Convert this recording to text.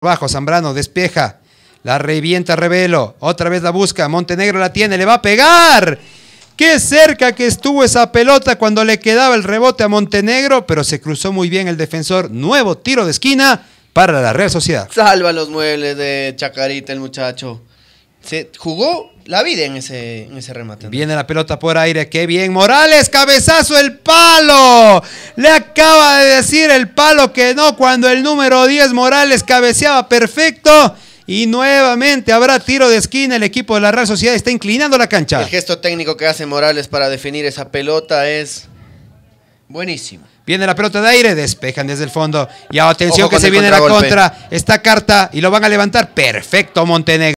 Bajo, Zambrano despeja. La revienta Revelo. Otra vez la busca. Montenegro la tiene. Le va a pegar. Qué cerca que estuvo esa pelota cuando le quedaba el rebote a Montenegro. Pero se cruzó muy bien el defensor. Nuevo tiro de esquina para la Real Sociedad. Salva los muebles de Chacarita el muchacho. Se jugó la vida en ese, ese remate. Viene la pelota por aire. Qué bien. Morales. Cabezazo el palo. Le acaba de decir el palo que no cuando el número 10 Morales cabeceaba perfecto. Y nuevamente habrá tiro de esquina. El equipo de la Real Sociedad está inclinando la cancha. El gesto técnico que hace Morales para definir esa pelota es buenísimo. Viene la pelota de aire, despejan desde el fondo. Y atención que se viene la contra. Esta carta y lo van a levantar. Perfecto, Montenegro.